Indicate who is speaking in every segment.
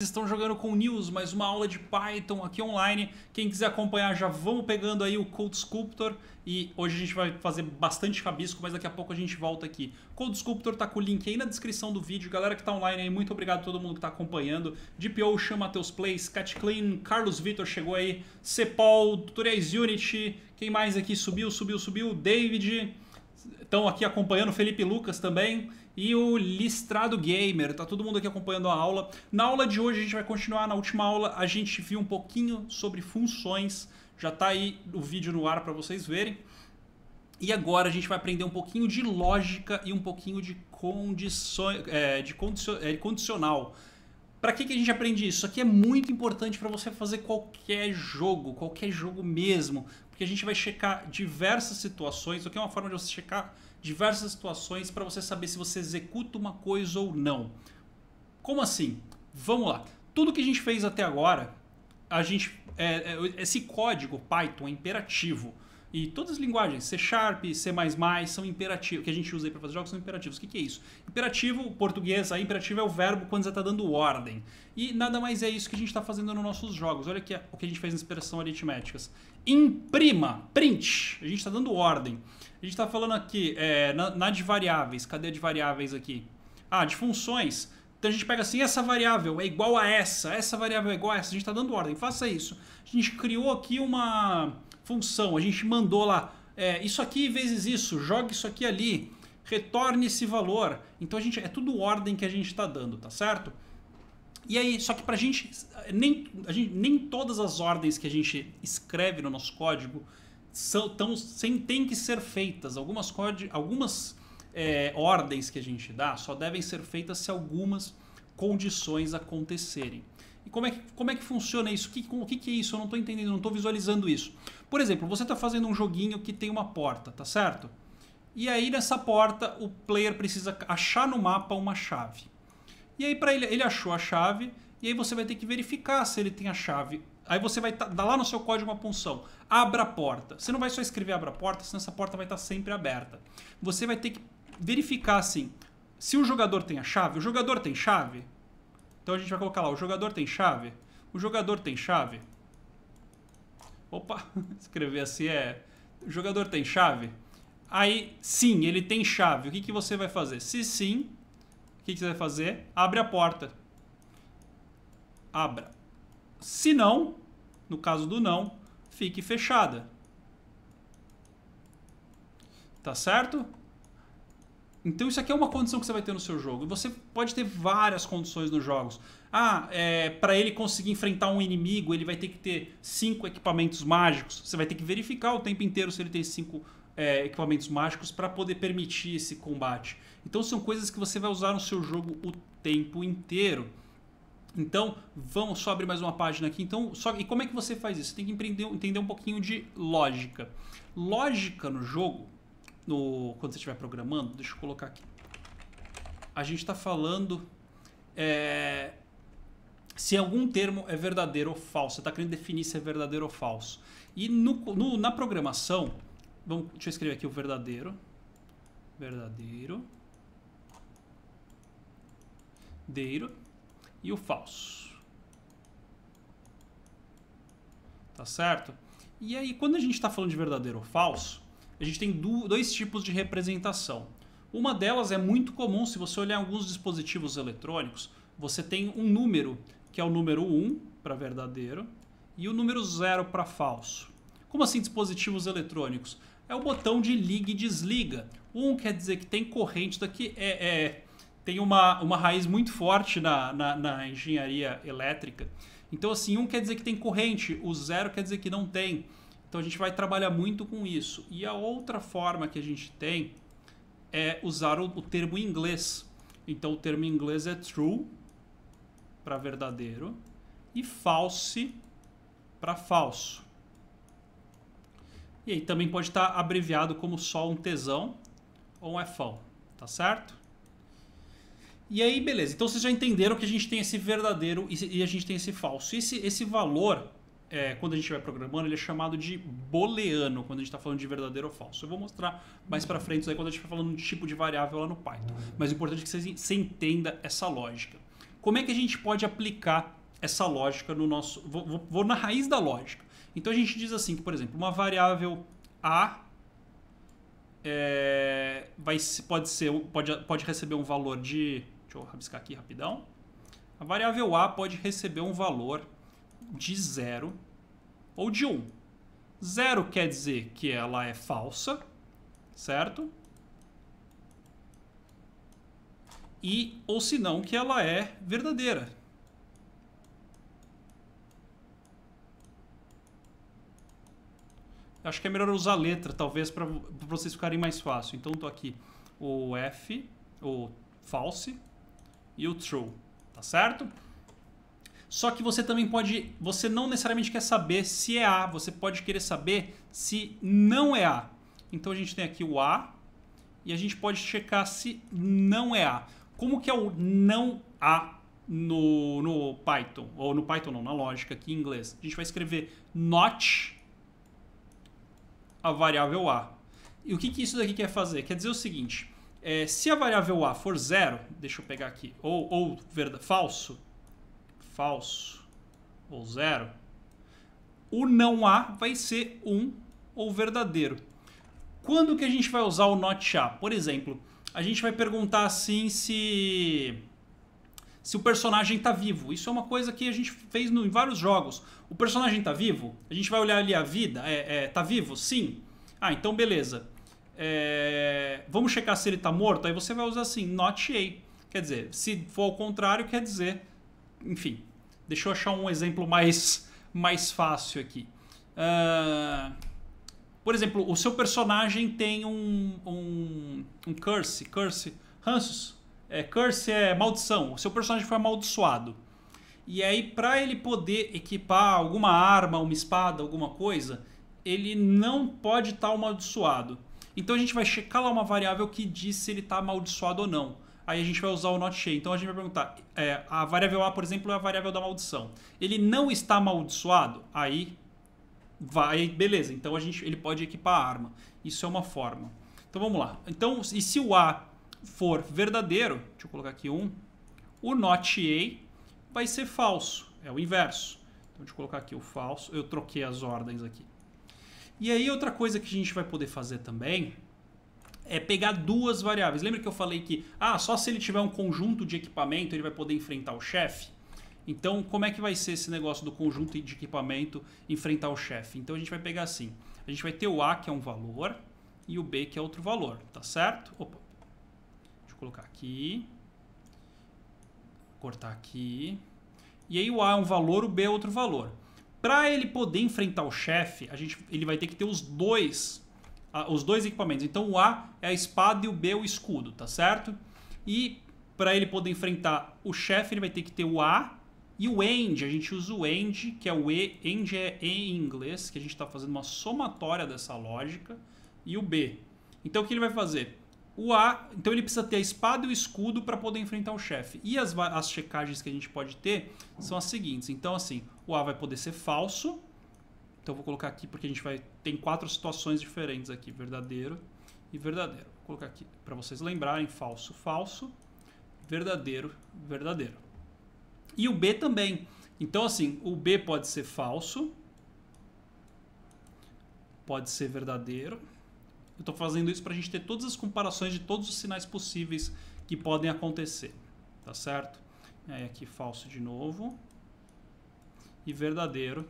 Speaker 1: estão jogando com News, mais uma aula de Python aqui online. Quem quiser acompanhar, já vamos pegando aí o Code Sculptor. E hoje a gente vai fazer bastante rabisco, mas daqui a pouco a gente volta aqui. Code Sculptor tá com o link aí na descrição do vídeo. Galera que tá online aí, muito obrigado a todo mundo que tá acompanhando. DPO, chama Matheus Plays, Cat Clean, Carlos Vitor chegou aí, Cepol, Tutoriais Unity. Quem mais aqui subiu, subiu, subiu? David. Estão aqui acompanhando, Felipe Lucas também e o Listrado Gamer. Tá todo mundo aqui acompanhando a aula. Na aula de hoje a gente vai continuar. Na última aula a gente viu um pouquinho sobre funções. Já tá aí o vídeo no ar para vocês verem. E agora a gente vai aprender um pouquinho de lógica e um pouquinho de, condições, é, é, de condicional. Para que, que a gente aprende isso? Isso aqui é muito importante para você fazer qualquer jogo, qualquer jogo mesmo, porque a gente vai checar diversas situações. Isso aqui é uma forma de você checar diversas situações para você saber se você executa uma coisa ou não. Como assim? Vamos lá. Tudo que a gente fez até agora, a gente, é, é, esse código Python é imperativo. E todas as linguagens, C Sharp, C++, são imperativos, que a gente usa aí para fazer jogos, são imperativos. O que, que é isso? Imperativo, português, aí imperativo é o verbo quando você está dando ordem. E nada mais é isso que a gente está fazendo nos nossos jogos. Olha aqui é o que a gente fez nas expressões aritméticas. Imprima, print, a gente está dando ordem. A gente está falando aqui é, na, na de variáveis, cadê a de variáveis aqui? Ah, de funções. Então a gente pega assim, essa variável é igual a essa, essa variável é igual a essa, a gente está dando ordem, faça isso. A gente criou aqui uma função, a gente mandou lá, é, isso aqui vezes isso, joga isso aqui ali, retorne esse valor. Então a gente é tudo ordem que a gente está dando, tá certo? E aí, só que para gente nem, a gente, nem todas as ordens que a gente escreve no nosso código são tão, sem, têm que ser feitas. Algumas, code, algumas é, ordens que a gente dá só devem ser feitas se algumas condições acontecerem. E como é que, como é que funciona isso? O que, que é isso? Eu não estou entendendo, não estou visualizando isso. Por exemplo, você está fazendo um joguinho que tem uma porta, tá certo? E aí nessa porta o player precisa achar no mapa uma chave. E aí para ele, ele achou a chave, e aí você vai ter que verificar se ele tem a chave. Aí você vai tá, dar lá no seu código uma função, abra a porta. Você não vai só escrever abra a porta, senão essa porta vai estar tá sempre aberta. Você vai ter que verificar assim, se o jogador tem a chave, o jogador tem chave? Então a gente vai colocar lá, o jogador tem chave? O jogador tem chave? Opa, escrever assim é... O jogador tem chave? Aí, sim, ele tem chave. O que, que você vai fazer? Se sim, o que, que você vai fazer? Abre a porta. Abra. Se não, no caso do não, fique fechada. Tá certo? Então isso aqui é uma condição que você vai ter no seu jogo. Você pode ter várias condições nos jogos. Ah, é, para ele conseguir enfrentar um inimigo, ele vai ter que ter cinco equipamentos mágicos. Você vai ter que verificar o tempo inteiro se ele tem cinco é, equipamentos mágicos para poder permitir esse combate. Então são coisas que você vai usar no seu jogo o tempo inteiro. Então, vamos só abrir mais uma página aqui. Então, só, e como é que você faz isso? Você tem que entender, entender um pouquinho de lógica. Lógica no jogo no, quando você estiver programando, deixa eu colocar aqui. A gente está falando é, se algum termo é verdadeiro ou falso. Você está querendo definir se é verdadeiro ou falso. E no, no, na programação, vamos, deixa eu escrever aqui o verdadeiro. Verdadeiro. Deiro. E o falso. Tá certo? E aí, quando a gente está falando de verdadeiro ou falso, a gente tem dois tipos de representação. Uma delas é muito comum, se você olhar alguns dispositivos eletrônicos, você tem um número, que é o número 1 para verdadeiro e o número 0 para falso. Como assim dispositivos eletrônicos? É o botão de liga e desliga. Um quer dizer que tem corrente daqui, é, é tem uma, uma raiz muito forte na, na, na engenharia elétrica. Então, assim, um quer dizer que tem corrente, o zero quer dizer que não tem. Então a gente vai trabalhar muito com isso. E a outra forma que a gente tem é usar o, o termo em inglês. Então o termo em inglês é true para verdadeiro e false para falso. E aí também pode estar tá abreviado como só um tesão ou um é fão, tá certo? E aí, beleza. Então vocês já entenderam que a gente tem esse verdadeiro e a gente tem esse falso. Esse, esse valor é, quando a gente vai programando, ele é chamado de booleano, quando a gente está falando de verdadeiro ou falso. Eu vou mostrar mais para frente isso aí quando a gente vai falando de tipo de variável lá no Python. Mas o importante é que você, entenda essa lógica. Como é que a gente pode aplicar essa lógica no nosso... Vou, vou, vou na raiz da lógica. Então a gente diz assim que, por exemplo, uma variável A é, vai, pode, ser, pode, pode receber um valor de... Deixa eu rabiscar aqui rapidão. A variável A pode receber um valor de 0 ou de 1. Um. 0 quer dizer que ela é falsa, certo? E, ou se não, que ela é verdadeira. Acho que é melhor usar letra, talvez, para vocês ficarem mais fácil. Então, estou aqui o F, o false e o true, tá certo? Só que você também pode, você não necessariamente quer saber se é A, você pode querer saber se não é A. Então a gente tem aqui o A e a gente pode checar se não é A. Como que é o não A no, no Python? Ou no Python não, na lógica aqui em inglês. A gente vai escrever not a variável A. E o que, que isso daqui quer fazer? Quer dizer o seguinte, é, se a variável A for zero, deixa eu pegar aqui, ou, ou verdade, falso, falso ou zero, o não há vai ser um ou verdadeiro. Quando que a gente vai usar o not há? Por exemplo, a gente vai perguntar assim se se o personagem está vivo. Isso é uma coisa que a gente fez no, em vários jogos. O personagem está vivo? A gente vai olhar ali a vida. É, é, tá vivo? Sim. Ah, então beleza. É, vamos checar se ele está morto. Aí você vai usar assim, not A. Quer dizer, se for ao contrário, quer dizer. Enfim. Deixa eu achar um exemplo mais, mais fácil aqui. Uh, por exemplo, o seu personagem tem um, um, um curse. Curse. hansus É, curse é maldição. O seu personagem foi amaldiçoado. E aí, para ele poder equipar alguma arma, uma espada, alguma coisa, ele não pode estar tá amaldiçoado. Então a gente vai checar lá uma variável que diz se ele está amaldiçoado ou não aí a gente vai usar o not cheio. Então a gente vai perguntar, é, a variável A, por exemplo, é a variável da maldição. Ele não está amaldiçoado? Aí vai, beleza. Então a gente, ele pode equipar a arma. Isso é uma forma. Então vamos lá. Então, e se o A for verdadeiro, deixa eu colocar aqui um, o not A vai ser falso. É o inverso. Então deixa eu colocar aqui o falso. Eu troquei as ordens aqui. E aí outra coisa que a gente vai poder fazer também é pegar duas variáveis. Lembra que eu falei que ah, só se ele tiver um conjunto de equipamento ele vai poder enfrentar o chefe? Então, como é que vai ser esse negócio do conjunto de equipamento enfrentar o chefe? Então, a gente vai pegar assim. A gente vai ter o A, que é um valor, e o B, que é outro valor, tá certo? Opa. Deixa eu colocar aqui. Cortar aqui. E aí o A é um valor, o B é outro valor. Para ele poder enfrentar o chefe, a gente, ele vai ter que ter os dois ah, os dois equipamentos. Então o A é a espada e o B é o escudo, tá certo? E para ele poder enfrentar o chefe, ele vai ter que ter o A e o end. A gente usa o end, que é o E, end é E em inglês, que a gente está fazendo uma somatória dessa lógica, e o B. Então o que ele vai fazer? O A, então ele precisa ter a espada e o escudo para poder enfrentar o chefe. E as, as checagens que a gente pode ter são as seguintes. Então, assim, o A vai poder ser falso, então vou colocar aqui porque a gente vai tem quatro situações diferentes aqui, verdadeiro e verdadeiro. Vou colocar aqui para vocês lembrarem, falso, falso, verdadeiro, verdadeiro. E o B também. Então assim, o B pode ser falso, pode ser verdadeiro. Eu estou fazendo isso para a gente ter todas as comparações de todos os sinais possíveis que podem acontecer, tá certo? aí aqui falso de novo e verdadeiro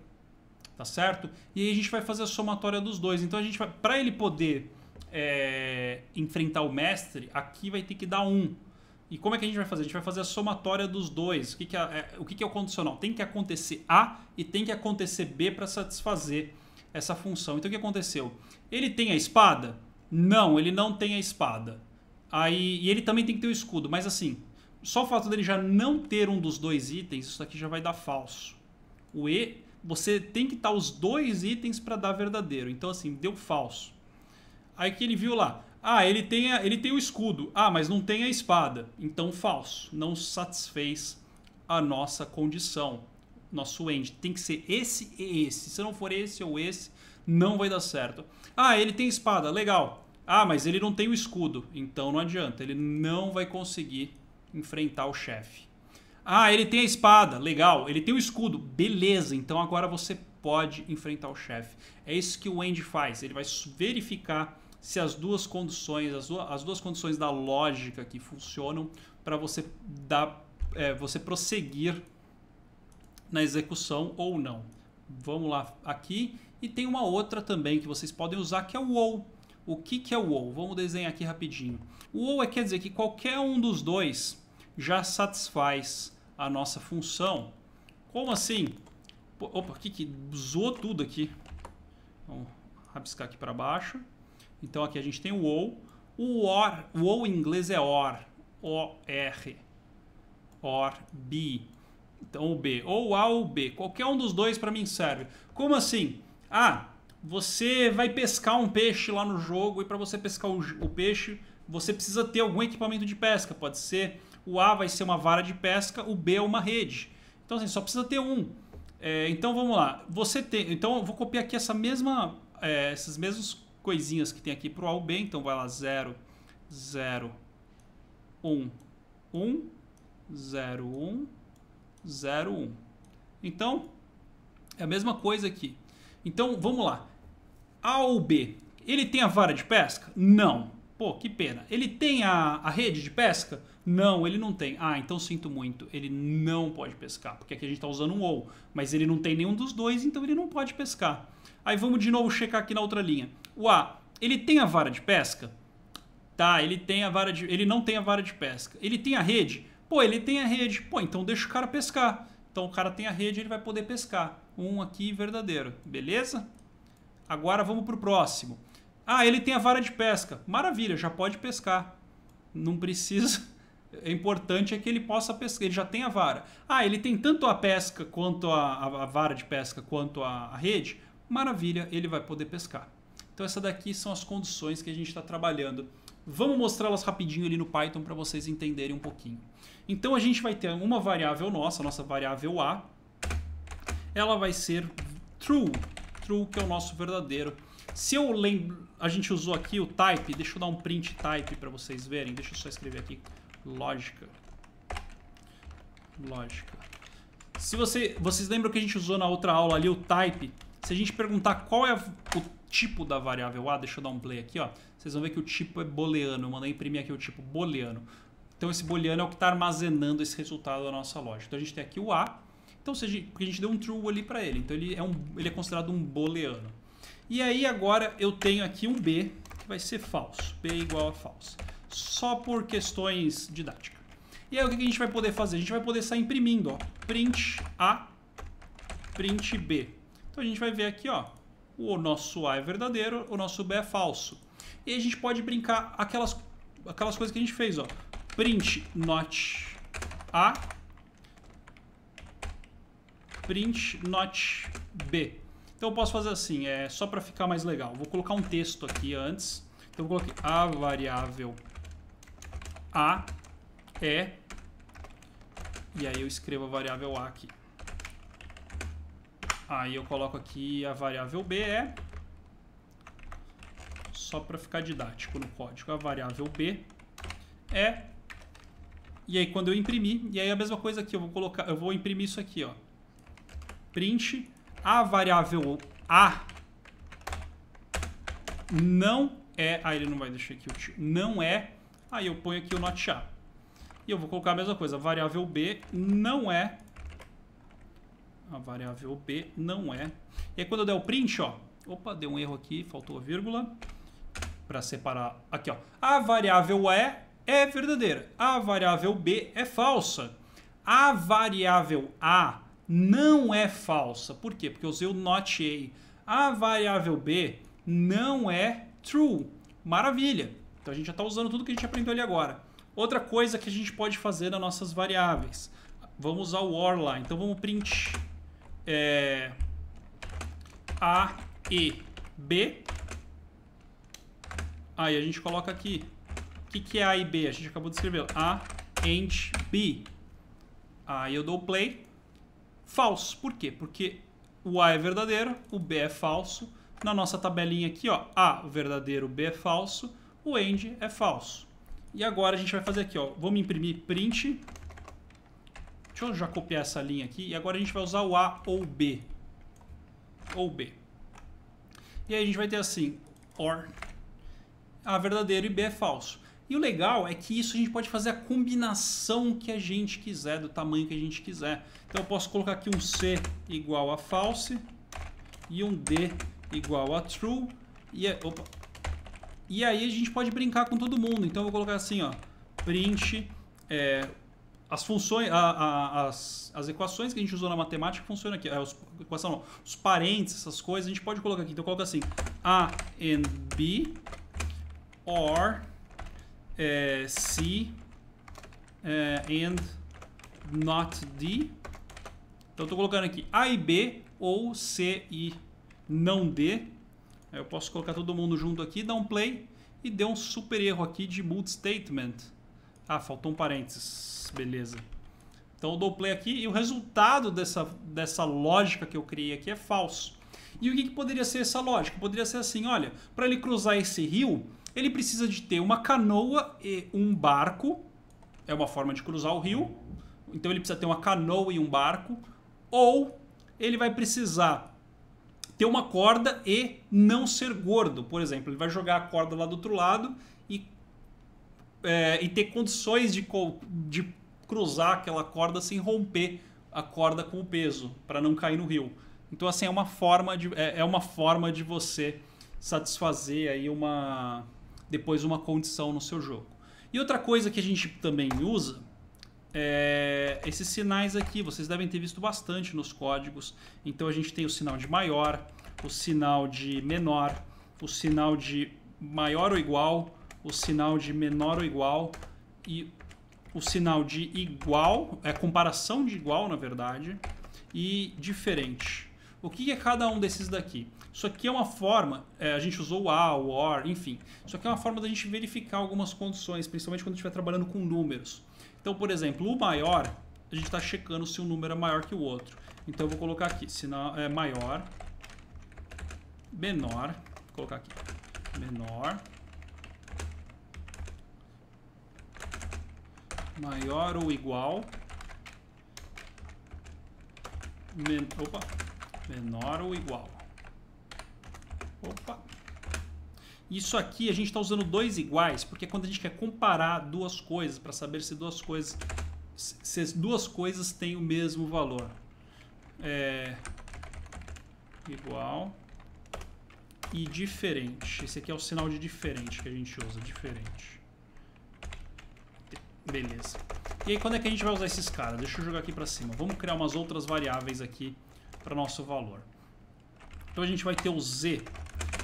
Speaker 1: tá certo? E aí a gente vai fazer a somatória dos dois. Então a gente vai, para ele poder é, enfrentar o mestre, aqui vai ter que dar um. E como é que a gente vai fazer? A gente vai fazer a somatória dos dois. O que, que é, é, o, que, que é o condicional? Tem que acontecer A e tem que acontecer B para satisfazer essa função. Então o que aconteceu? Ele tem a espada? Não, ele não tem a espada. Aí, e ele também tem que ter o escudo, mas assim, só o fato dele já não ter um dos dois itens, isso aqui já vai dar falso. O E você tem que estar os dois itens para dar verdadeiro. Então, assim, deu falso. Aí que ele viu lá. Ah, ele tem, a, ele tem o escudo. Ah, mas não tem a espada. Então, falso. Não satisfez a nossa condição. Nosso end. Tem que ser esse e esse. Se não for esse ou esse, não vai dar certo. Ah, ele tem espada. Legal. Ah, mas ele não tem o escudo. Então não adianta. Ele não vai conseguir enfrentar o chefe. Ah, ele tem a espada, legal. Ele tem o escudo, beleza. Então agora você pode enfrentar o chefe. É isso que o Andy faz. Ele vai verificar se as duas condições, as duas, as duas condições da lógica que funcionam para você dar, é, você prosseguir na execução ou não. Vamos lá aqui e tem uma outra também que vocês podem usar que é o ou. O que, que é o ou? Vamos desenhar aqui rapidinho. O ou é, quer dizer que qualquer um dos dois já satisfaz a nossa função. Como assim? Opa, que que zoou tudo aqui. Vamos rabiscar aqui para baixo. Então aqui a gente tem o OU. O OR, o OU em inglês é OR. O-R. OR, B. Então o B. Ou A ou B. Qualquer um dos dois para mim serve. Como assim? Ah, você vai pescar um peixe lá no jogo e para você pescar o, o peixe, você precisa ter algum equipamento de pesca. Pode ser o A vai ser uma vara de pesca, o B é uma rede. Então, assim, só precisa ter um. É, então, vamos lá. Você tem. Então, eu vou copiar aqui essa mesma, é, essas mesmas coisinhas que tem aqui para o A ou B. Então, vai lá 0, 0, 1, 1, 0, 1, 0, 1. Então, é a mesma coisa aqui. Então, vamos lá. A ou B, ele tem a vara de pesca? Não. Pô, que pena. Ele tem a, a rede de pesca? Não, ele não tem. Ah, então sinto muito. Ele não pode pescar, porque aqui a gente está usando um ou, mas ele não tem nenhum dos dois, então ele não pode pescar. Aí vamos de novo checar aqui na outra linha. O A, ele tem a vara de pesca? Tá, ele tem a vara de. Ele não tem a vara de pesca. Ele tem a rede? Pô, ele tem a rede. Pô, então deixa o cara pescar. Então o cara tem a rede, ele vai poder pescar. Um aqui verdadeiro, beleza? Agora vamos para o próximo. Ah, ele tem a vara de pesca. Maravilha, já pode pescar. Não precisa. É importante é que ele possa pescar. Ele já tem a vara. Ah, ele tem tanto a pesca quanto a, a, a vara de pesca quanto a, a rede. Maravilha, ele vai poder pescar. Então essa daqui são as condições que a gente está trabalhando. Vamos mostrá-las rapidinho ali no Python para vocês entenderem um pouquinho. Então a gente vai ter uma variável nossa, nossa variável a. Ela vai ser true, true que é o nosso verdadeiro se eu lembro... A gente usou aqui o type. Deixa eu dar um print type para vocês verem. Deixa eu só escrever aqui. Lógica. Lógica. Se você, vocês lembram que a gente usou na outra aula ali o type, se a gente perguntar qual é o tipo da variável A, deixa eu dar um play aqui, ó. Vocês vão ver que o tipo é booleano. Eu mandei imprimir aqui o tipo booleano. Então esse booleano é o que está armazenando esse resultado da nossa lógica. Então a gente tem aqui o A. Então se a gente, porque a gente deu um true ali para ele. Então ele é, um, ele é considerado um booleano. E aí agora eu tenho aqui um B que vai ser falso. B igual a falso. Só por questões didáticas. E aí o que a gente vai poder fazer? A gente vai poder sair imprimindo, ó. Print A, print B. Então a gente vai ver aqui, ó. O nosso A é verdadeiro, o nosso B é falso. E a gente pode brincar aquelas, aquelas coisas que a gente fez, ó. Print not A, print not B. Então eu posso fazer assim, é só para ficar mais legal. Vou colocar um texto aqui antes. Então eu coloquei a variável a é e aí eu escrevo a variável a aqui. Aí eu coloco aqui a variável b é só para ficar didático no código. A variável b é e aí quando eu imprimir, e aí a mesma coisa aqui, eu vou colocar, eu vou imprimir isso aqui, ó. Print a variável A não é... Ah, ele não vai deixar aqui o tio. Não é. Aí eu ponho aqui o not A. E eu vou colocar a mesma coisa. A variável B não é... A variável B não é... E aí quando eu der o print, ó... Opa, deu um erro aqui, faltou a vírgula. Para separar... Aqui, ó. A variável E é verdadeira. A variável B é falsa. A variável A não é falsa. Por quê? Porque eu usei o not A. A variável B não é true. Maravilha. Então a gente já está usando tudo que a gente aprendeu ali agora. Outra coisa que a gente pode fazer nas nossas variáveis. Vamos usar o OR lá. Então vamos print é, A, E, B. Aí a gente coloca aqui. O que, que é A e B? A gente acabou de escrever. A, and B. Aí eu dou play falso. Por quê? Porque o A é verdadeiro, o B é falso. Na nossa tabelinha aqui, ó, A verdadeiro, B é falso, o end é falso. E agora a gente vai fazer aqui, ó, vamos imprimir print. Deixa eu já copiar essa linha aqui. E agora a gente vai usar o A ou B. Ou B. E aí a gente vai ter assim, OR. A verdadeiro e B é falso. E o legal é que isso a gente pode fazer a combinação que a gente quiser, do tamanho que a gente quiser. Então eu posso colocar aqui um C igual a false e um D igual a true. E, é, opa, e aí a gente pode brincar com todo mundo. Então eu vou colocar assim, ó, print é, as funções, a, a, as, as equações que a gente usou na matemática funcionam aqui. É, os, equação, não, os parênteses essas coisas, a gente pode colocar aqui. Então coloca assim, A and B or eh, C uh, and not D. Então estou colocando aqui A e B ou C e não D. Eu posso colocar todo mundo junto aqui, dar um play e deu um super erro aqui de multi statement. Ah, faltou um parênteses, beleza. Então eu dou play aqui e o resultado dessa, dessa lógica que eu criei aqui é falso. E o que, que poderia ser essa lógica? Poderia ser assim, olha, para ele cruzar esse rio, ele precisa de ter uma canoa e um barco. É uma forma de cruzar o rio. Então ele precisa ter uma canoa e um barco. Ou ele vai precisar ter uma corda e não ser gordo. Por exemplo, ele vai jogar a corda lá do outro lado e, é, e ter condições de, de cruzar aquela corda sem romper a corda com o peso, para não cair no rio. Então, assim, é uma forma de, é, é uma forma de você satisfazer aí uma, depois uma condição no seu jogo. E outra coisa que a gente também usa é esses sinais aqui, vocês devem ter visto bastante nos códigos. Então a gente tem o sinal de maior, o sinal de menor, o sinal de maior ou igual, o sinal de menor ou igual e o sinal de igual, é comparação de igual, na verdade, e diferente. O que é cada um desses daqui? Isso aqui é uma forma, é, a gente usou o a, o or, enfim. Isso aqui é uma forma da gente verificar algumas condições, principalmente quando a gente estiver trabalhando com números. Então, por exemplo, o maior, a gente está checando se um número é maior que o outro. Então eu vou colocar aqui, se não, é maior, menor, vou colocar aqui, menor, maior ou igual, men, opa, menor ou igual Opa. Isso aqui a gente está usando dois iguais, porque é quando a gente quer comparar duas coisas para saber se duas coisas se as duas coisas têm o mesmo valor. É igual e diferente. Esse aqui é o sinal de diferente que a gente usa, diferente. Beleza. E aí quando é que a gente vai usar esses caras? Deixa eu jogar aqui para cima. Vamos criar umas outras variáveis aqui para nosso valor. Então a gente vai ter o Z,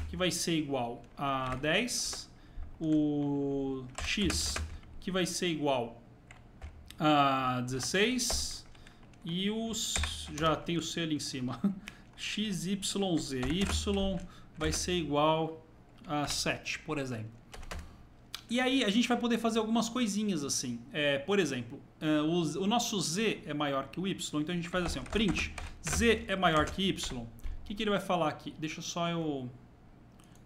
Speaker 1: que vai ser igual a 10, o X, que vai ser igual a 16, e os... já tem o C ali em cima, x, y, z. Y vai ser igual a 7, por exemplo. E aí a gente vai poder fazer algumas coisinhas assim. É, por exemplo, uh, o, o, nosso z é maior que o y, então a gente faz assim, ó, print z é maior que y. O que, que ele vai falar aqui? Deixa só eu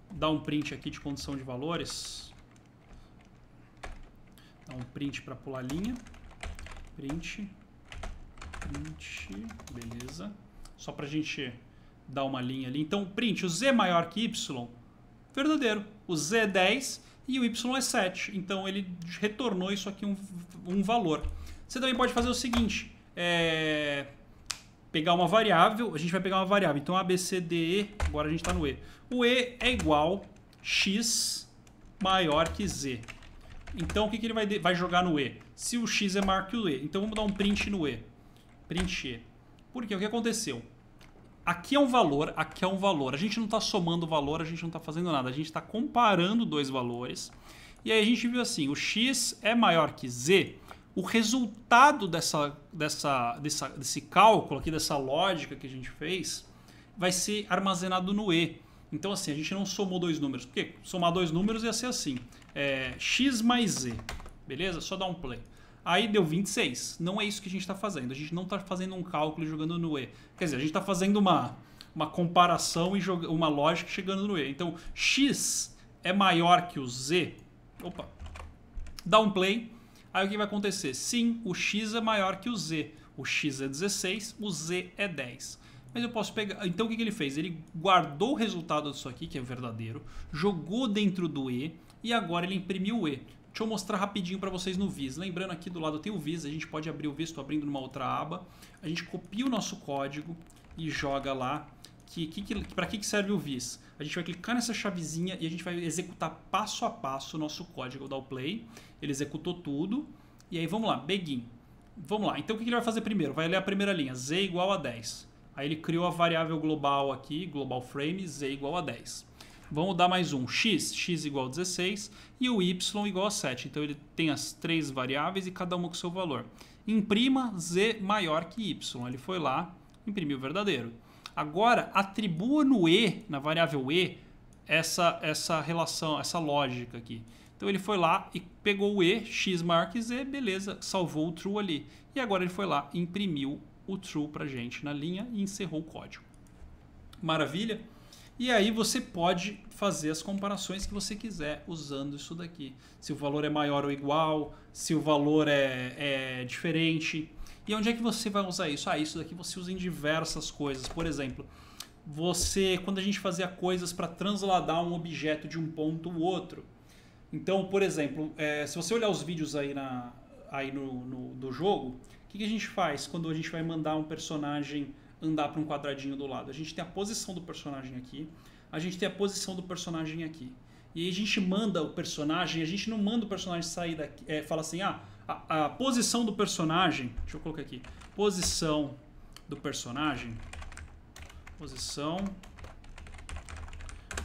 Speaker 1: dar um print aqui de condição de valores. Dá um print para pular a linha. Print. Print. Beleza. Só para a gente dar uma linha ali. Então, print, o Z maior que Y, verdadeiro. O Z é 10 e o Y é 7. Então, ele retornou isso aqui um, um valor. Você também pode fazer o seguinte. É, pegar uma variável, a gente vai pegar uma variável. Então, ABCDE, agora a gente está no E. O E é igual x maior que z. Então, o que, que ele vai, vai jogar no E? Se o x é maior que o E. Então, vamos dar um print no E. Print E. Porque o que aconteceu? Aqui é um valor, aqui é um valor. A gente não está somando o valor, a gente não está fazendo nada. A gente está comparando dois valores. E aí a gente viu assim, o x é maior que z o resultado dessa, dessa, dessa, desse cálculo aqui, dessa lógica que a gente fez, vai ser armazenado no E. Então, assim, a gente não somou dois números, porque somar dois números ia ser assim: é, x mais z, beleza? Só dá um play. Aí deu 26. Não é isso que a gente está fazendo. A gente não está fazendo um cálculo e jogando no E. Quer dizer, a gente está fazendo uma, uma comparação e joga, uma lógica chegando no E. Então, x é maior que o z. Opa! Dá um play Aí o que vai acontecer? Sim, o x é maior que o z. O x é 16, o z é 10. Mas eu posso pegar. Então o que, ele fez? Ele guardou o resultado disso aqui, que é verdadeiro, jogou dentro do e e agora ele imprimiu o e. Deixa eu mostrar rapidinho para vocês no Vis. Lembrando aqui do lado tem o Vis, a gente pode abrir o Vis, estou abrindo numa outra aba. A gente copia o nosso código e joga lá que, que, que para que serve o VIS? A gente vai clicar nessa chavezinha e a gente vai executar passo a passo o nosso código da Play. Ele executou tudo. E aí vamos lá, begin. Vamos lá, então o que ele vai fazer primeiro? Vai ler a primeira linha, z igual a 10. Aí ele criou a variável global aqui, global frame, z igual a 10. Vamos dar mais um, x, x igual a 16 e o y igual a 7. Então ele tem as três variáveis e cada uma com seu valor. Imprima z maior que y. Ele foi lá, imprimiu o verdadeiro. Agora, atribua no E, na variável E, essa, essa relação, essa lógica aqui. Então ele foi lá e pegou o E, x maior que z, beleza, salvou o true ali. E agora ele foi lá e imprimiu o true para gente na linha e encerrou o código. Maravilha? E aí você pode fazer as comparações que você quiser usando isso daqui. Se o valor é maior ou igual, se o valor é, é diferente, e onde é que você vai usar isso? Ah, isso daqui você usa em diversas coisas. Por exemplo, você, quando a gente fazia coisas para transladar um objeto de um ponto ao outro. Então, por exemplo, é, se você olhar os vídeos aí, na, aí no, no do jogo, o que, que a gente faz quando a gente vai mandar um personagem andar para um quadradinho do lado? A gente tem a posição do personagem aqui, a gente tem a posição do personagem aqui e a gente manda o personagem, a gente não manda o personagem sair daqui, é, fala assim, ah, a, a, posição do personagem, deixa eu colocar aqui, posição do personagem, posição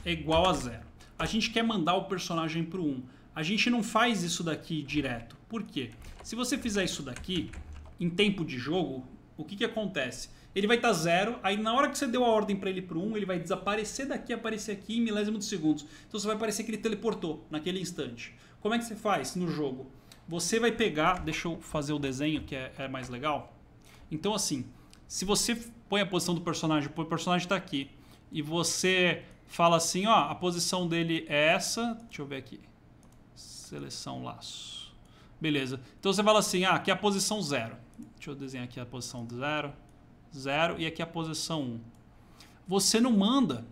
Speaker 1: é igual a zero. A gente quer mandar o personagem para o 1. A gente não faz isso daqui direto. Por quê? Se você fizer isso daqui, em tempo de jogo, o que, que acontece? ele vai estar tá zero, aí na hora que você deu a ordem para ele para um, ele vai desaparecer daqui, aparecer aqui em milésimo de segundos. Então você vai parecer que ele teleportou naquele instante. Como é que você faz no jogo? Você vai pegar, deixa eu fazer o desenho que é, é mais legal. Então assim, se você põe a posição do personagem, o personagem está aqui, e você fala assim, ó, a posição dele é essa, deixa eu ver aqui, seleção laço. Beleza, então você fala assim, ah, aqui é a posição zero. Deixa eu desenhar aqui a posição do zero. 0 e aqui a posição 1. Você não manda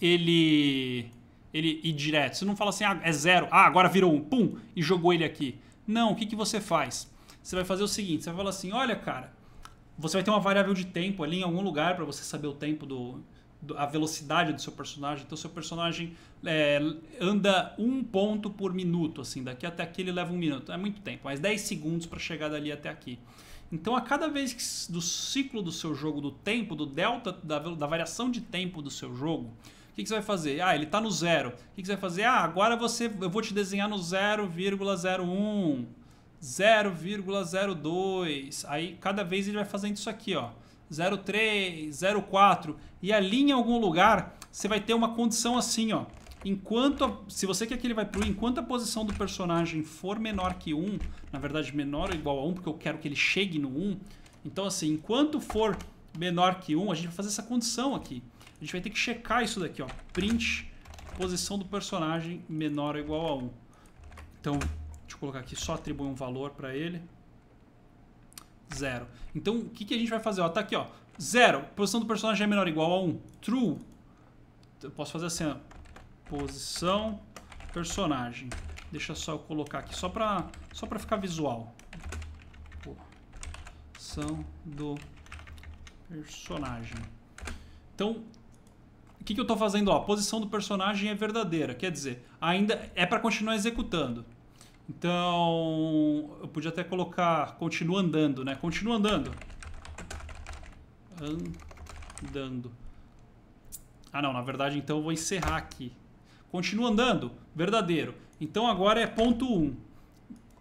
Speaker 1: ele ele ir direto. Você não fala assim, ah, é 0, ah, agora virou 1, um, pum, e jogou ele aqui. Não, o que, que você faz? Você vai fazer o seguinte, você vai falar assim, olha, cara, você vai ter uma variável de tempo ali em algum lugar para você saber o tempo do, do, a velocidade do seu personagem. Então, seu personagem é, anda um ponto por minuto, assim, daqui até aqui ele leva um minuto. É muito tempo, mas 10 segundos para chegar dali até aqui. Então, a cada vez que do ciclo do seu jogo, do tempo, do delta, da, da variação de tempo do seu jogo, o que, que, você vai fazer? Ah, ele está no zero. O que, que, você vai fazer? Ah, agora você, eu vou te desenhar no 0,01, 0,02. Aí, cada vez ele vai fazendo isso aqui, ó. 0,3, 0,4. E ali em algum lugar, você vai ter uma condição assim, ó enquanto a, se você quer que ele vai pro enquanto a posição do personagem for menor que 1, na verdade menor ou igual a 1, porque eu quero que ele chegue no 1. Então assim, enquanto for menor que 1, a gente vai fazer essa condição aqui. A gente vai ter que checar isso daqui, ó. Print posição do personagem menor ou igual a 1. Então, deixa eu colocar aqui, só atribuir um valor para ele. Zero. Então, o que, que a gente vai fazer? Ó, tá aqui, ó. Zero. Posição do personagem é menor ou igual a 1. True. Eu posso fazer assim, ó posição, personagem. Deixa só eu colocar aqui, só para só ficar visual. Posição do personagem. Então, o que, que eu estou fazendo? Ó, a posição do personagem é verdadeira, quer dizer, ainda é para continuar executando. Então, eu podia até colocar continua andando, né? Continua andando. Andando. Ah, não, na verdade, então eu vou encerrar aqui. Continua andando? Verdadeiro. Então agora é ponto 1. Um.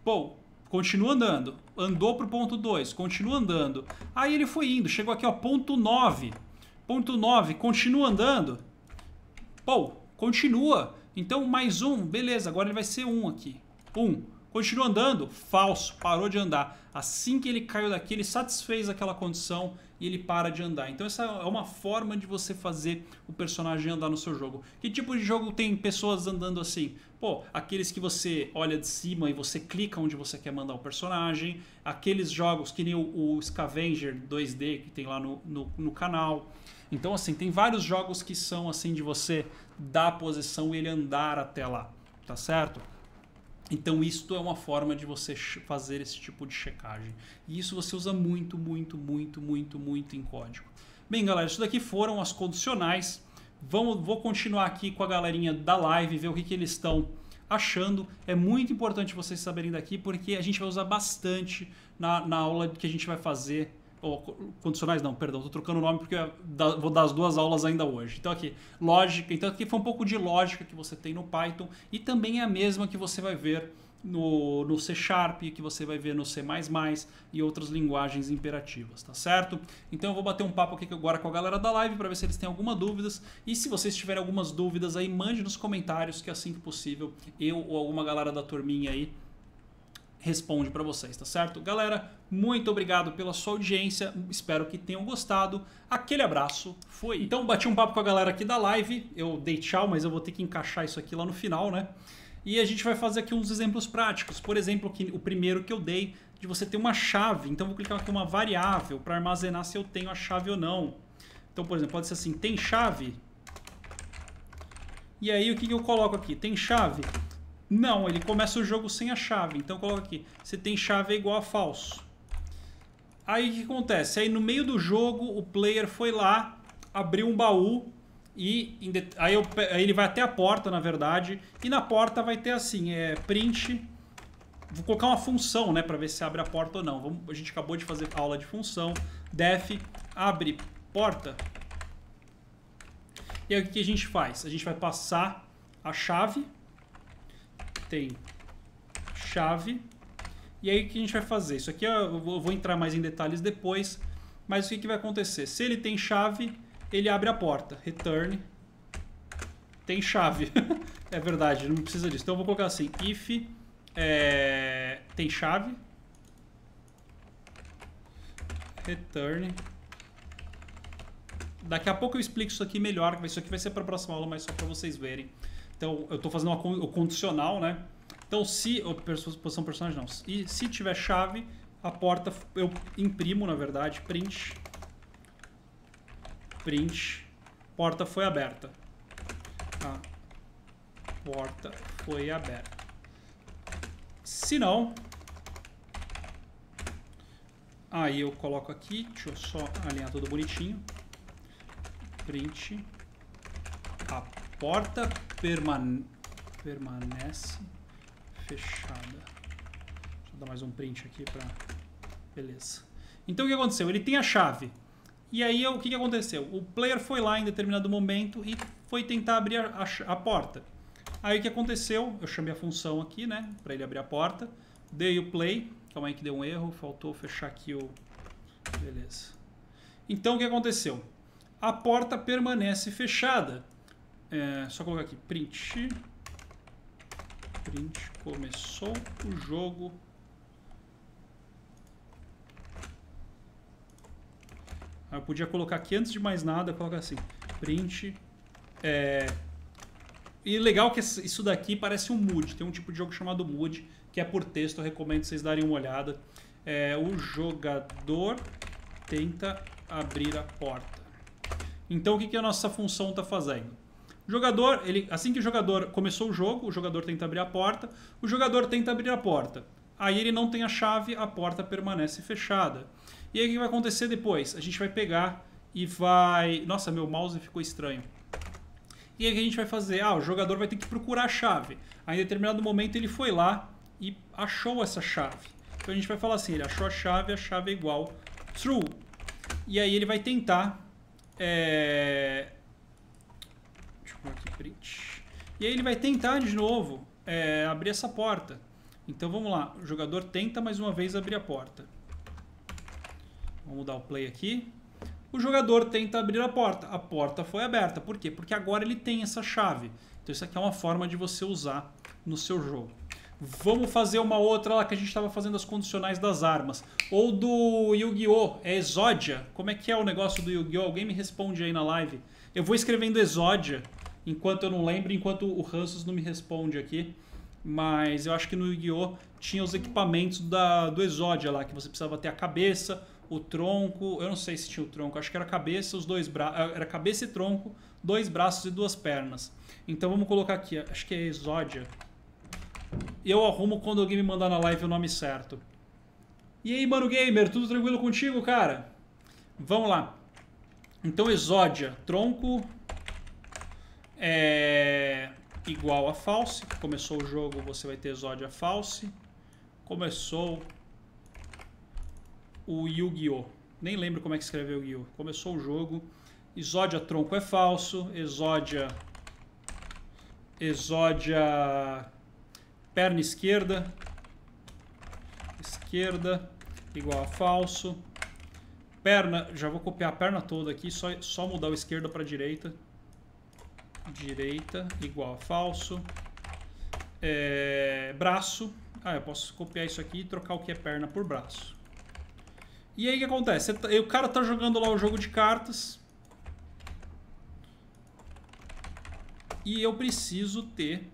Speaker 1: Pô, continua andando. Andou para o ponto 2, continua andando. Aí ele foi indo, chegou aqui, ao ponto 9. Ponto 9, continua andando. Pô, continua. Então mais um, beleza, agora ele vai ser 1 um aqui. Um. Continua andando? Falso, parou de andar. Assim que ele caiu daqui, ele satisfez aquela condição e ele para de andar. Então essa é uma forma de você fazer o personagem andar no seu jogo. Que tipo de jogo tem pessoas andando assim? Pô, aqueles que você olha de cima e você clica onde você quer mandar o personagem. Aqueles jogos que nem o, o Scavenger 2D que tem lá no, no, no canal. Então assim, tem vários jogos que são assim de você dar a posição e ele andar até lá, tá certo? Então, isto é uma forma de você fazer esse tipo de checagem. E isso você usa muito, muito, muito, muito, muito em código. Bem, galera, isso daqui foram as condicionais. Vamos, vou continuar aqui com a galerinha da live, ver o que, que eles estão achando. É muito importante vocês saberem daqui, porque a gente vai usar bastante na, na aula que a gente vai fazer ou condicionais não, perdão, estou trocando o nome porque vou dar as duas aulas ainda hoje. Então aqui, lógica, então aqui foi um pouco de lógica que você tem no Python e também é a mesma que você vai ver no, no C Sharp, que você vai ver no C++ e outras linguagens imperativas, tá certo? Então eu vou bater um papo aqui agora com a galera da live para ver se eles têm alguma dúvidas e se vocês tiverem algumas dúvidas aí, mande nos comentários que é assim que possível eu ou alguma galera da turminha aí responde para vocês, tá certo? Galera, muito obrigado pela sua audiência, espero que tenham gostado. Aquele abraço, foi. Então, bati um papo com a galera aqui da live, eu dei tchau, mas eu vou ter que encaixar isso aqui lá no final, né? E a gente vai fazer aqui uns exemplos práticos. Por exemplo, que, o primeiro que eu dei, de você ter uma chave. Então, vou clicar aqui uma variável para armazenar se eu tenho a chave ou não. Então, por exemplo, pode ser assim, tem chave? E aí, o que, que eu coloco aqui? Tem chave? Não, ele começa o jogo sem a chave. Então coloca aqui, Você tem chave é igual a falso. Aí o que acontece? Aí no meio do jogo o player foi lá, abriu um baú e aí, eu, aí ele vai até a porta, na verdade, e na porta vai ter assim, é print. Vou colocar uma função, né, para ver se abre a porta ou não. Vamos, a gente acabou de fazer aula de função. Def abre porta. E aí o que a gente faz? A gente vai passar a chave tem chave. E aí o que a gente vai fazer? Isso aqui eu vou entrar mais em detalhes depois, mas o que, que vai acontecer? Se ele tem chave, ele abre a porta. Return tem chave. é verdade, não precisa disso. Então eu vou colocar assim, if é, tem chave. Return. Daqui a pouco eu explico isso aqui melhor, isso aqui vai ser para a próxima aula, mas só para vocês verem. Então eu estou fazendo uma, o condicional, né? Então se. Ou, posição personagem não. E se tiver chave, a porta eu imprimo, na verdade, print. Print. Porta foi aberta. A tá? porta foi aberta. Se não, Aí eu coloco aqui, deixa eu só alinhar tudo bonitinho. Print. A porta permane permanece fechada. Deixa eu dar mais um print aqui para... Beleza. Então o que aconteceu? Ele tem a chave. E aí o que, aconteceu? O player foi lá em determinado momento e foi tentar abrir a, a, a porta. Aí o que aconteceu? Eu chamei a função aqui, né? Para ele abrir a porta. Dei o play. Calma aí que deu um erro. Faltou fechar aqui o... Beleza. Então o que aconteceu? A porta permanece fechada. É, só colocar aqui print. Print começou o jogo. Ah, eu podia colocar aqui antes de mais nada, colocar assim, print. É... E legal que isso daqui parece um mood. Tem um tipo de jogo chamado mood, que é por texto. Eu recomendo vocês darem uma olhada. É, o jogador tenta abrir a porta. Então, o que, que a nossa função está fazendo? jogador, ele, assim que o jogador começou o jogo, o jogador tenta abrir a porta, o jogador tenta abrir a porta. Aí ele não tem a chave, a porta permanece fechada. E aí o que vai acontecer depois? A gente vai pegar e vai... Nossa, meu mouse ficou estranho. E aí o que a gente vai fazer? Ah, o jogador vai ter que procurar a chave. Aí em determinado momento ele foi lá e achou essa chave. Então a gente vai falar assim, ele achou a chave, a chave é igual true. E aí ele vai tentar é, Aqui, print. E aí ele vai tentar de novo é, abrir essa porta. Então vamos lá, o jogador tenta mais uma vez abrir a porta. Vamos dar o play aqui. O jogador tenta abrir a porta. A porta foi aberta. Por quê? Porque agora ele tem essa chave. Então isso aqui é uma forma de você usar no seu jogo. Vamos fazer uma outra lá que a gente estava fazendo as condicionais das armas. Ou do Yu-Gi-Oh! É Exódia? Como é que é o negócio do Yu-Gi-Oh! Alguém me responde aí na live. Eu vou escrevendo Exódia enquanto eu não lembro, enquanto o Ransos não me responde aqui. Mas eu acho que no Yu-Gi-Oh! tinha os equipamentos da, do Exódia lá, que você precisava ter a cabeça, o tronco. Eu não sei se tinha o tronco, acho que era cabeça, os dois braços. Ah, era cabeça e tronco, dois braços e duas pernas. Então vamos colocar aqui, acho que é Exódia. Eu arrumo quando alguém me mandar na live o nome certo. E aí, mano gamer, tudo tranquilo contigo, cara? Vamos lá. Então, Exódia, tronco, é igual a false. Começou o jogo, você vai ter exódia false. Começou o Yu-Gi-Oh! Nem lembro como é que escreveu o Yu. -Oh. Começou o jogo. Exódia tronco é falso. Exódia. Exódia. Perna esquerda. Esquerda. Igual a falso. Perna. Já vou copiar a perna toda aqui. Só, só mudar o esquerda para direita direita igual a falso, é, braço. Ah, eu posso copiar isso aqui e trocar o que é perna por braço. E aí o que acontece? Tá, o cara tá jogando lá o jogo de cartas. E eu preciso ter...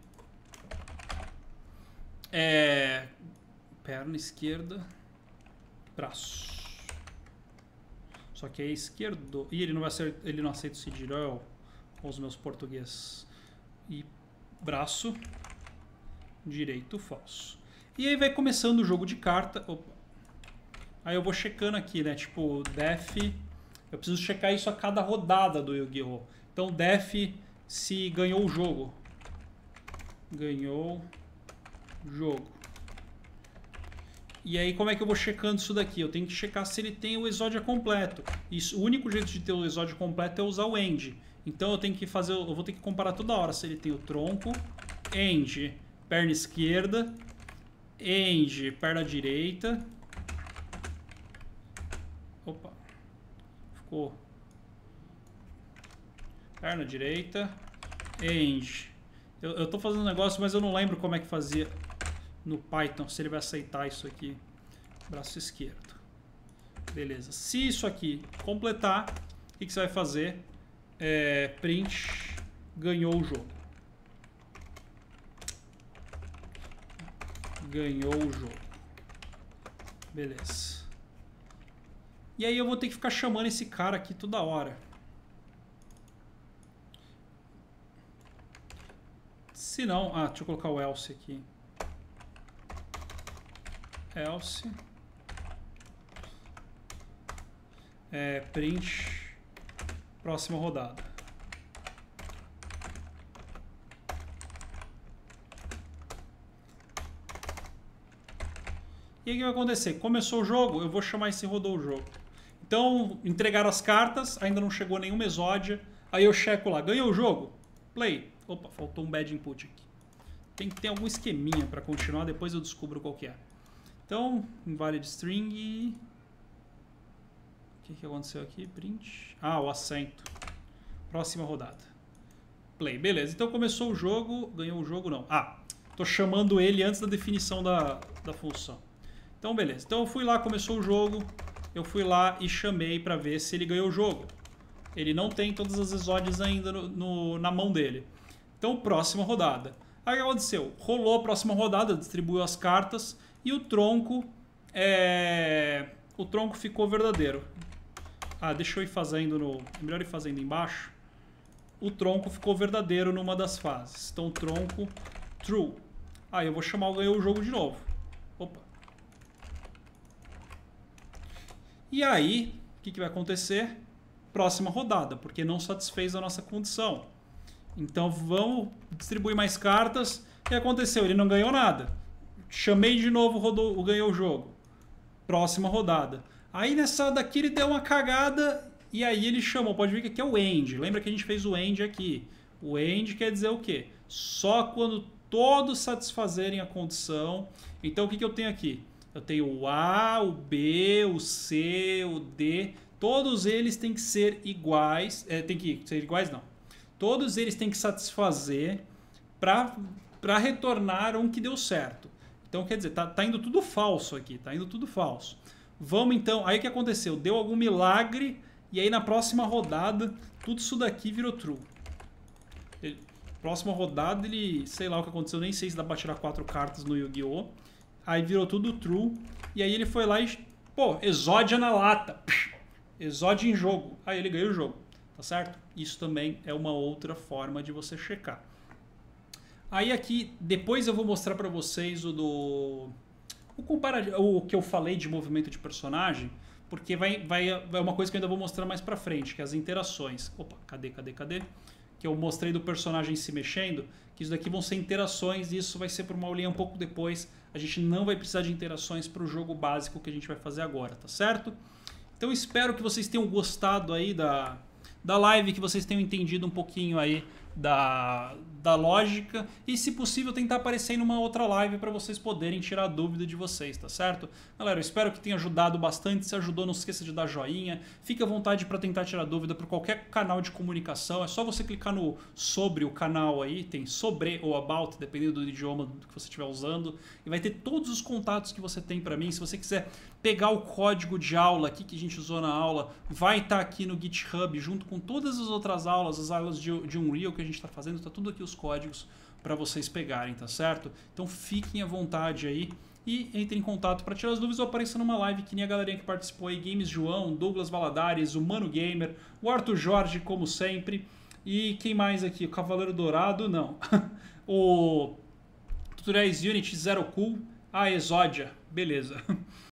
Speaker 1: É, perna esquerda, braço. Só que é esquerdo. Ih, ele não, vai ser, ele não aceita o cedilho os meus português. E braço direito falso. E aí vai começando o jogo de carta. Opa. Aí eu vou checando aqui, né? Tipo, def. Eu preciso checar isso a cada rodada do Yu-Gi-Oh! Então, def se ganhou o jogo. Ganhou jogo. E aí, como é que eu vou checando isso daqui? Eu tenho que checar se ele tem o exódio completo. Isso, o único jeito de ter o exódio completo é usar o end. Então eu tenho que fazer, eu vou ter que comparar toda hora se ele tem o tronco, end, perna esquerda, end, perna direita. Opa. Ficou. Perna direita, end. Eu, eu tô fazendo um negócio, mas eu não lembro como é que fazia no Python, se ele vai aceitar isso aqui. Braço esquerdo. Beleza. Se isso aqui completar, o que, que você vai fazer? é, print ganhou o jogo. Ganhou o jogo. Beleza. E aí eu vou ter que ficar chamando esse cara aqui toda hora. Se não... Ah, deixa eu colocar o else aqui. Else. É, print Próxima rodada. E aí o que vai acontecer? Começou o jogo, eu vou chamar esse rodou o jogo. Então, entregaram as cartas, ainda não chegou nenhuma exódia. Aí eu checo lá, ganhou o jogo? Play. Opa, faltou um bad input aqui. Tem que ter algum esqueminha para continuar, depois eu descubro qual que é. Então, invalid string que, que aconteceu aqui? Print. Ah, o assento. Próxima rodada. Play. Beleza, então começou o jogo. Ganhou o jogo, não. Ah, tô chamando ele antes da definição da, da função. Então, beleza. Então eu fui lá, começou o jogo. Eu fui lá e chamei para ver se ele ganhou o jogo. Ele não tem todas as exódias ainda no, no, na mão dele. Então, próxima rodada. Aí o que aconteceu? Rolou a próxima rodada, distribuiu as cartas e o tronco é... o tronco ficou verdadeiro. Ah, deixa eu ir fazendo no... É melhor ir fazendo embaixo. O tronco ficou verdadeiro numa das fases. Então, tronco true. Aí ah, eu vou chamar o ganhou o jogo de novo. Opa. E aí, o que, que vai acontecer? Próxima rodada, porque não satisfez a nossa condição. Então vamos distribuir mais cartas. O que aconteceu? Ele não ganhou nada. Chamei de novo, rodou, ganhou o jogo. Próxima rodada. Aí nessa daqui ele deu uma cagada e aí ele chamou. Pode ver que aqui é o end. Lembra que a gente fez o end aqui. O end quer dizer o quê? Só quando todos satisfazerem a condição. Então o que, que eu tenho aqui? Eu tenho o A, o B, o C, o D. Todos eles têm que ser iguais. É, tem que ser iguais, não. Todos eles têm que satisfazer para retornar um que deu certo. Então, quer dizer, tá, tá indo tudo falso aqui, tá indo tudo falso. Vamos então. Aí o que aconteceu? Deu algum milagre. E aí na próxima rodada, tudo isso daqui virou true. Ele, próxima rodada ele... Sei lá o que aconteceu. Nem sei se dá pra tirar quatro cartas no Yu-Gi-Oh! Aí virou tudo true. E aí ele foi lá e... Pô, exódia na lata. Exódia em jogo. Aí ele ganhou o jogo. Tá certo? Isso também é uma outra forma de você checar. Aí aqui, depois eu vou mostrar pra vocês o do... O, compara o que eu falei de movimento de personagem, porque vai, vai, é uma coisa que eu ainda vou mostrar mais pra frente, que é as interações. Opa, cadê, cadê, cadê? Que eu mostrei do personagem se mexendo, que isso daqui vão ser interações e isso vai ser para uma aulinha um pouco depois. A gente não vai precisar de interações para o jogo básico que a gente vai fazer agora, tá certo? Então espero que vocês tenham gostado aí da, da live, que vocês tenham entendido um pouquinho aí da, da lógica e, se possível, tentar aparecer em uma outra live para vocês poderem tirar a dúvida de vocês, tá certo? Galera, eu espero que tenha ajudado bastante. Se ajudou, não esqueça de dar joinha. Fique à vontade para tentar tirar dúvida por qualquer canal de comunicação. É só você clicar no sobre o canal aí, tem sobre ou about, dependendo do idioma que você estiver usando, e vai ter todos os contatos que você tem para mim. Se você quiser pegar o código de aula aqui que a gente usou na aula, vai estar tá aqui no GitHub junto com todas as outras aulas, as aulas de, de Unreal que a gente está fazendo, está tudo aqui os códigos para vocês pegarem, tá certo? Então fiquem à vontade aí e entre em contato para tirar as dúvidas ou apareça numa live que nem a galerinha que participou aí, Games João, Douglas Valadares, o Mano Gamer, o Arthur Jorge, como sempre, e quem mais aqui? O Cavaleiro Dourado, não. o Tutoriais Unity, Zero Cool, a ah, Exódia, beleza.